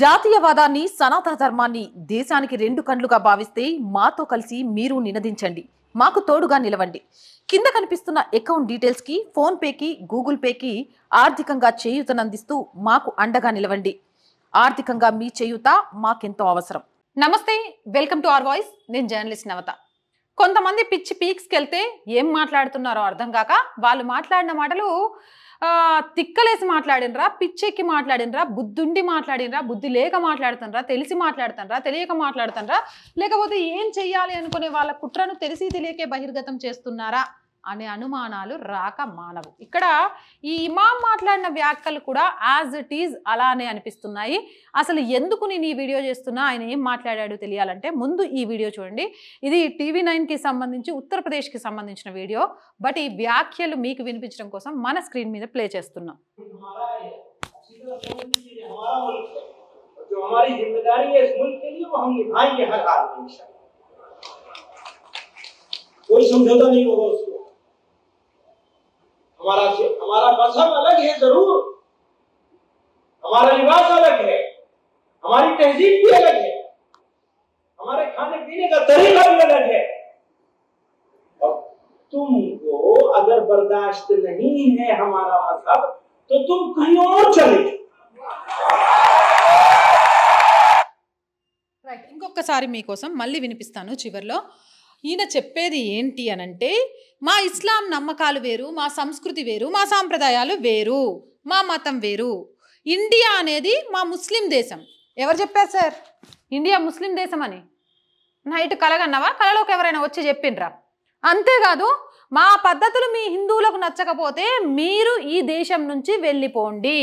జాతీయవాదాన్ని సనాతన ధర్మాన్ని దేశానికి రెండు కండ్లుగా భావిస్తే మాతో కలిసి మీరు నినదించండి మాకు తోడుగా నిలవండి కింద కనిపిస్తున్న అకౌంట్ డీటెయిల్స్కి ఫోన్పేకి గూగుల్ పేకి ఆర్థికంగా చేయూతనందిస్తూ మాకు అండగా నిలవండి ఆర్థికంగా మీ చేయూత మాకెంతో అవసరం నమస్తే వెల్కమ్ టు ఆర్ వాయిస్ నేను జర్నలిస్ట్ నవత కొంతమంది పిచ్చి పీక్స్కి వెళ్తే ఏం మాట్లాడుతున్నారో అర్థం కాక వాళ్ళు మాట్లాడిన మాటలు తిక్కలేసి మాట్లాడినరా పిచ్చెక్కి మాట్లాడినరా బుద్ధుండి మాట్లాడినరా బుద్ధి లేక మాట్లాడుతున్నరా తెలిసి మాట్లాడుతున్నరా తెలియక మాట్లాడుతున్నరా లేకపోతే ఏం చెయ్యాలి అనుకునే వాళ్ళ కుట్రను తెలిసి తెలియకే బహిర్గతం చేస్తున్నారా అనే అనుమానాలు రాక మానవు ఇక్కడ ఈ ఇమాం మాట్లాడిన వ్యాఖ్యలు కూడా యాజ్ ఇట్ ఈజ్ అలానే అనిపిస్తున్నాయి అసలు ఎందుకు నేను ఈ వీడియో చేస్తున్నా ఆయన ఏం మాట్లాడాడు తెలియాలంటే ముందు ఈ వీడియో చూడండి ఇది టీవీ నైన్కి సంబంధించి ఉత్తరప్రదేశ్కి సంబంధించిన వీడియో బట్ ఈ వ్యాఖ్యలు మీకు వినిపించడం కోసం మన స్క్రీన్ మీద ప్లే చేస్తున్నాం जो हमारी हमारा से हमारा मजहब अलग है जरूर हमारा लिबास अलग है हमारी तहजीब भी अलग है हमारे खाने पीने का तरीका भी अलग है और तुमको अगर बर्दाश्त नहीं है हमारा मजहब तो तुम कहीं और चले इंकोसारी ఇంకొకసారి विवर ఈయన చెప్పేది ఏంటి అనంటే మా ఇస్లాం నమ్మకాలు వేరు మా సంస్కృతి వేరు మా సాంప్రదాయాలు వేరు మా మతం వేరు ఇండియా అనేది మా ముస్లిం దేశం ఎవరు చెప్పారు సార్ ఇండియా ముస్లిం దేశం అని నైట్ కలగన్నావా కలలోకి ఎవరైనా వచ్చి చెప్పిండ్రా అంతేకాదు మా పద్ధతులు మీ హిందువులకు నచ్చకపోతే మీరు ఈ దేశం నుంచి వెళ్ళిపోండి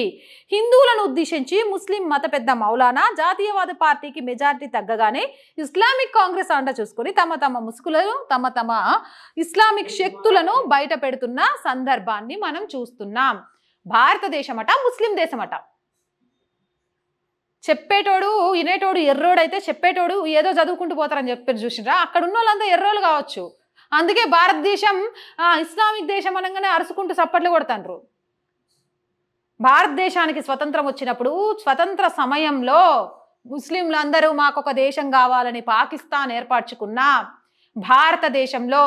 హిందువులను ఉద్దేశించి ముస్లిం మత పెద్ద మౌలానా జాతీయవాద పార్టీకి మెజారిటీ తగ్గగానే ఇస్లామిక్ కాంగ్రెస్ అండ చూసుకుని తమ తమ ముసుగులను తమ తమ ఇస్లామిక్ శక్తులను బయట పెడుతున్న సందర్భాన్ని మనం చూస్తున్నాం భారతదేశమట ముస్లిం దేశమట చెప్పేటోడు వినేటోడు ఎర్రోడైతే చెప్పేటోడు ఏదో చదువుకుంటూ పోతారని చెప్పారు చూసినరా అక్కడ ఉన్న వాళ్ళంతా ఎర్రోలు కావచ్చు అందుకే భారతదేశం ఇస్లామిక్ దేశం అనగానే అరుసుకుంటూ చప్పట్లు కొడతాండ్రు భారతదేశానికి స్వతంత్రం వచ్చినప్పుడు స్వతంత్ర సమయంలో ముస్లింలు అందరూ మాకొక దేశం కావాలని పాకిస్తాన్ ఏర్పరచుకున్న భారతదేశంలో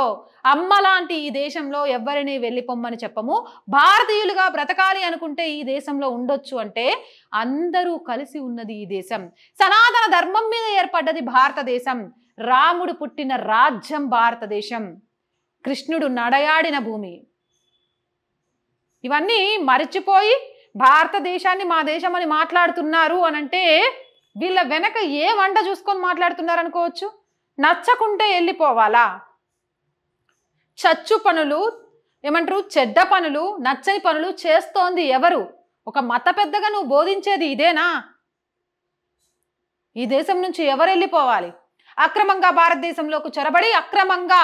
అమ్మ లాంటి ఈ దేశంలో ఎవరిని వెళ్ళిపోమ్మని చెప్పము భారతీయులుగా బ్రతకాలి అనుకుంటే ఈ దేశంలో ఉండొచ్చు అంటే అందరూ కలిసి ఉన్నది ఈ దేశం సనాతన ధర్మం మీద ఏర్పడ్డది భారతదేశం రాముడు పుట్టిన రాజ్యం భారతదేశం కృష్ణుడు నడయాడిన భూమి ఇవన్నీ మరిచిపోయి భారతదేశాన్ని మా దేశం అని మాట్లాడుతున్నారు అని అంటే వీళ్ళ వెనక ఏ వంట చూసుకొని మాట్లాడుతున్నారు అనుకోవచ్చు నచ్చకుంటే వెళ్ళిపోవాలా చచ్చు పనులు ఏమంటారు చెడ్డ పనులు నచ్చని పనులు చేస్తోంది ఎవరు ఒక మత పెద్దగా నువ్వు బోధించేది ఇదేనా ఈ దేశం నుంచి ఎవరు వెళ్ళిపోవాలి అక్రమంగా భారతదేశంలోకి చొరబడి అక్రమంగా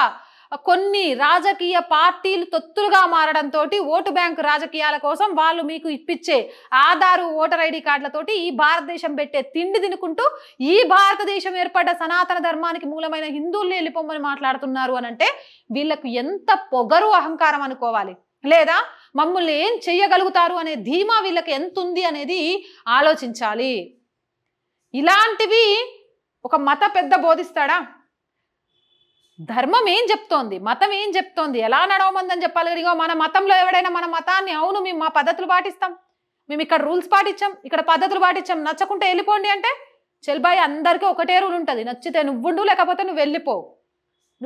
కొన్ని రాజకీయ పార్టీలు తొత్తులుగా మారడంతో ఓటు బ్యాంకు రాజకీయాల కోసం వాళ్ళు మీకు ఇప్పించే ఆధారు ఓటర్ ఐడి కార్డులతోటి ఈ భారతదేశం పెట్టే తిండి తినుకుంటూ ఈ భారతదేశం ఏర్పడ్డ సనాతన ధర్మానికి మూలమైన హిందువుల్ని వెళ్ళిపోమని మాట్లాడుతున్నారు అని అంటే వీళ్ళకు ఎంత పొగరు అహంకారం అనుకోవాలి లేదా మమ్మల్ని ఏం చెయ్యగలుగుతారు అనే ధీమా వీళ్ళకి ఎంత ఉంది అనేది ఆలోచించాలి ఇలాంటివి ఒక మత పెద్ద బోధిస్తాడా ధర్మం ఏం చెప్తోంది మతం ఏం చెప్తోంది ఎలా నడవమందని చెప్పాలి ఇగో మన మతంలో ఎవడైనా మన మతాన్ని అవును మేము మా పద్ధతులు పాటిస్తాం మేము ఇక్కడ రూల్స్ పాటించాం ఇక్కడ పద్ధతులు పాటించాం నచ్చకుంటే వెళ్ళిపోండి అంటే చెల్బాయి అందరికీ ఒకటే రూల్ ఉంటుంది నచ్చితే నువ్వుండు లేకపోతే నువ్వు వెళ్ళిపోవు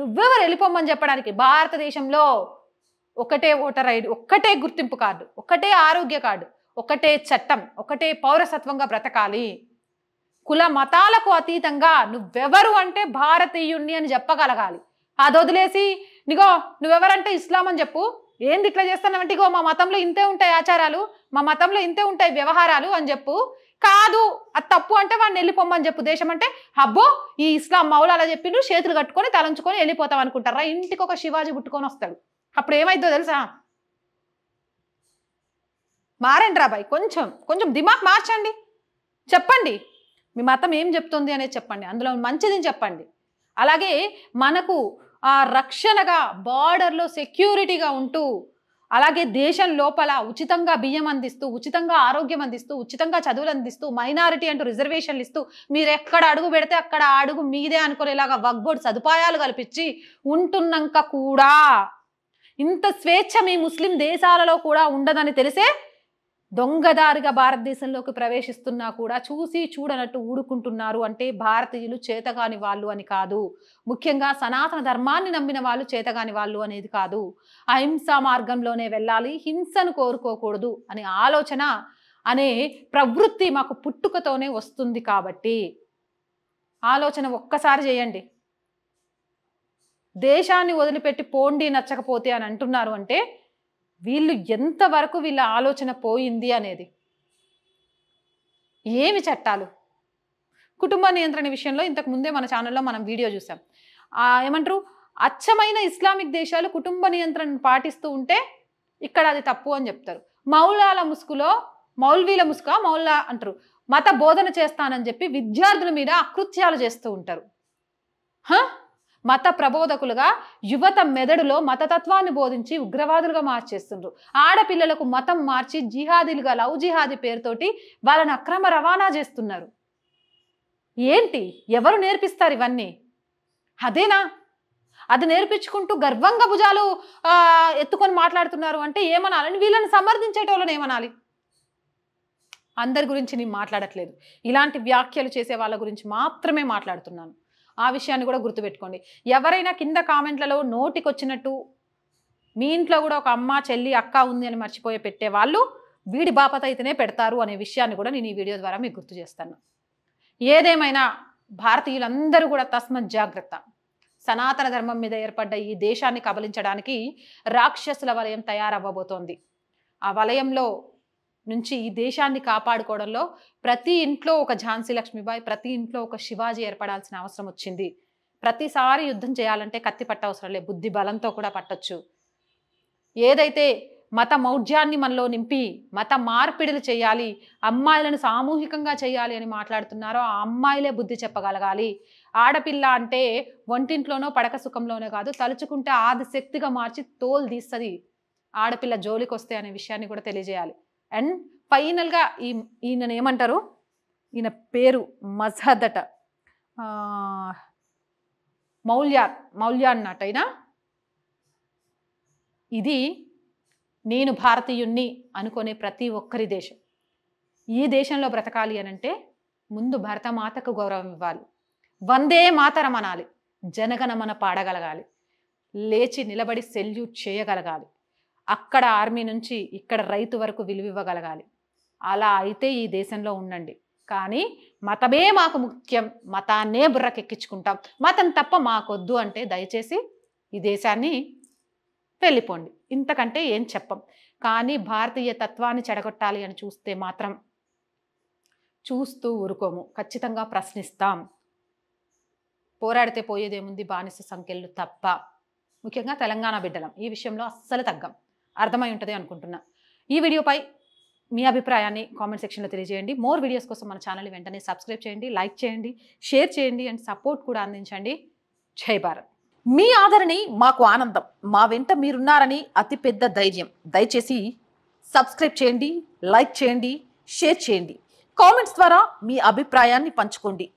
నువ్వెవరు వెళ్ళిపోమని చెప్పడానికి భారతదేశంలో ఒకటే ఓటర్ ఐడి ఒక్కటే గుర్తింపు కార్డు ఒకటే ఆరోగ్య కార్డు ఒకటే చట్టం ఒకటే పౌరసత్వంగా బ్రతకాలి కుల మతాలకు అతీతంగా నువ్వెవరు అంటే భారతీయుణ్ణి అని చెప్పగలగాలి అది వదిలేసి నిగో నువ్వెవరంటే ఇస్లాం అని చెప్పు ఏంది ఇట్లా చేస్తానంటే ఇగో మా మతంలో ఇంతే ఉంటాయి ఆచారాలు మా మతంలో ఇంతే ఉంటాయి వ్యవహారాలు అని చెప్పు కాదు అది తప్పు అంటే వాడిని వెళ్ళిపోమ్మని చెప్పు దేశం అంటే అబ్బో ఈ ఇస్లాం మౌలు అలా చెప్పిండు చేతులు కట్టుకొని తలంచుకొని వెళ్ళిపోతాం అనుకుంటారా ఇంటికి ఒక శివాజీ పుట్టుకొని వస్తాడు అప్పుడు ఏమైందో తెలుసా మారండి రాబాయ్ కొంచెం కొంచెం దిమాగ్ మార్చండి చెప్పండి మీ మతం ఏం చెప్తుంది అనేది చెప్పండి అందులో మంచిదని చెప్పండి అలాగే మనకు ఆ రక్షణగా బార్డర్లో సెక్యూరిటీగా ఉంటూ అలాగే దేశం లోపల ఉచితంగా బియ్యం అందిస్తూ ఉచితంగా ఆరోగ్యం అందిస్తూ ఉచితంగా చదువులు అందిస్తూ మైనారిటీ అంటూ రిజర్వేషన్లు ఇస్తూ మీరు ఎక్కడ అడుగు పెడితే అక్కడ అడుగు మీదే అనుకునేలాగా వగ్గోడు సదుపాయాలు కల్పించి ఉంటున్నాక కూడా ఇంత స్వేచ్ఛ మీ ముస్లిం దేశాలలో కూడా ఉండదని తెలిసే దొంగదారిగా భారతదేశంలోకి ప్రవేశిస్తున్నా కూడా చూసి చూడనట్టు ఊడుకుంటున్నారు అంటే భారతీయులు చేతగాని వాళ్ళు అని కాదు ముఖ్యంగా సనాతన ధర్మాన్ని నమ్మిన వాళ్ళు చేతగాని వాళ్ళు అనేది కాదు అహింసా మార్గంలోనే వెళ్ళాలి హింసను కోరుకోకూడదు అనే ఆలోచన అనే ప్రవృత్తి మాకు పుట్టుకతోనే వస్తుంది కాబట్టి ఆలోచన ఒక్కసారి చేయండి దేశాన్ని వదిలిపెట్టి పోండి నచ్చకపోతే అని అంటున్నారు అంటే వీళ్ళు ఎంతవరకు వీళ్ళ ఆలోచన పోయింది అనేది ఏమి చట్టాలు కుటుంబ నియంత్రణ విషయంలో ఇంతకు ముందే మన ఛానల్లో మనం వీడియో చూసాం ఏమంటారు అచ్చమైన ఇస్లామిక్ దేశాలు కుటుంబ నియంత్రణ పాటిస్తూ ఉంటే ఇక్కడ అది తప్పు అని చెప్తారు మౌలాల ముసుగులో మౌల్వీల ముసుక మౌలా అంటారు మత బోధన చేస్తానని చెప్పి విద్యార్థుల మీద అకృత్యాలు చేస్తూ ఉంటారు మత ప్రబోధకులుగా యువత మెదడులో మతతత్వాన్ని బోధించి ఉగ్రవాదులుగా మార్చేస్తుండ్రు ఆడపిల్లలకు మతం మార్చి జిహాదీలుగా లవ్ జిహాదీ పేరుతోటి వాళ్ళని అక్రమ రవాణా చేస్తున్నారు ఏంటి ఎవరు నేర్పిస్తారు ఇవన్నీ అదేనా అది నేర్పించుకుంటూ గర్వంగా భుజాలు ఎత్తుకొని మాట్లాడుతున్నారు అంటే ఏమనాలని వీళ్ళని సమర్థించేటోళ్ళని ఏమనాలి అందరి గురించి నేను మాట్లాడట్లేదు ఇలాంటి వ్యాఖ్యలు చేసే వాళ్ళ గురించి మాత్రమే మాట్లాడుతున్నాను ఆ విషయాన్ని కూడా గుర్తుపెట్టుకోండి ఎవరైనా కింద కామెంట్లలో నోటికొచ్చినట్టు మీ ఇంట్లో కూడా ఒక అమ్మ చెల్లి అక్క ఉంది అని మర్చిపోయి పెట్టే వాళ్ళు వీడి బాపత అయితేనే పెడతారు అనే విషయాన్ని కూడా నేను ఈ వీడియో ద్వారా మీకు గుర్తు చేస్తాను ఏదేమైనా భారతీయులందరూ కూడా తస్మత్ జాగ్రత్త సనాతన ధర్మం మీద ఏర్పడ్డ ఈ దేశాన్ని కబలించడానికి రాక్షసుల వలయం తయారవ్వబోతోంది ఆ వలయంలో నుంచి ఈ దేశాన్ని కాపాడుకోవడంలో ప్రతి ఇంట్లో ఒక ఝాన్సీ లక్ష్మీబాయి ప్రతి ఇంట్లో ఒక శివాజీ ఏర్పడాల్సిన అవసరం వచ్చింది ప్రతిసారి యుద్ధం చేయాలంటే కత్తి పట్టవసరం లేదు బుద్ధి బలంతో కూడా పట్టొచ్చు ఏదైతే మత మౌఢ్యాన్ని మనలో నింపి మత మార్పిడిలు చేయాలి అమ్మాయిలను సామూహికంగా చేయాలి అని మాట్లాడుతున్నారో ఆ అమ్మాయిలే బుద్ధి చెప్పగలగాలి ఆడపిల్ల అంటే ఒంటింట్లోనో పడక సుఖంలోనే కాదు తలుచుకుంటే ఆది శక్తిగా మార్చి తోలు తీస్తుంది ఆడపిల్ల జోలికి వస్తే అనే విషయాన్ని కూడా తెలియజేయాలి అండ్ ఫైనల్గా ఈ ఈయనని ఏమంటారు ఈయన పేరు మజహదట మౌల్యార్ మౌల్య అన్నట అయినా ఇది నేను భారతీయుణ్ణి అనుకునే ప్రతి ఒక్కరి దేశం ఈ దేశంలో బ్రతకాలి అనంటే ముందు భరతమాతకు గౌరవం ఇవ్వాలి వందే మాతరం అనాలి జనగణమన పాడగలగాలి లేచి నిలబడి సెల్యూట్ చేయగలగాలి అక్కడ ఆర్మీ నుంచి ఇక్కడ రైతు వరకు విలువివ్వగలగాలి అలా అయితే ఈ దేశంలో ఉండండి కానీ మతమే మాకు ముఖ్యం మతాన్నే బుర్రకెక్కించుకుంటాం మతం తప్ప మాకొద్దు అంటే దయచేసి ఈ దేశాన్ని వెళ్ళిపోండి ఇంతకంటే ఏం చెప్పం కానీ భారతీయ తత్వాన్ని చెడగొట్టాలి అని చూస్తే మాత్రం చూస్తూ ఊరుకోము ఖచ్చితంగా ప్రశ్నిస్తాం పోరాడితే పోయేదేముంది బానిస సంఖ్యలు తప్ప ముఖ్యంగా తెలంగాణ బిడ్డలం ఈ విషయంలో అస్సలు తగ్గం అర్థమై ఉంటుంది అనుకుంటున్నా ఈ వీడియోపై మీ అభిప్రాయాన్ని కామెంట్ సెక్షన్లో తెలియజేయండి మోర్ వీడియోస్ కోసం మన ఛానల్ వెంటనే సబ్స్క్రైబ్ చేయండి లైక్ చేయండి షేర్ చేయండి అండ్ సపోర్ట్ కూడా అందించండి జై భారత్ మీ ఆదరణి మాకు ఆనందం మా వెంట మీరున్నారని అతిపెద్ద ధైర్యం దయచేసి సబ్స్క్రైబ్ చేయండి లైక్ చేయండి షేర్ చేయండి కామెంట్స్ ద్వారా మీ అభిప్రాయాన్ని పంచుకోండి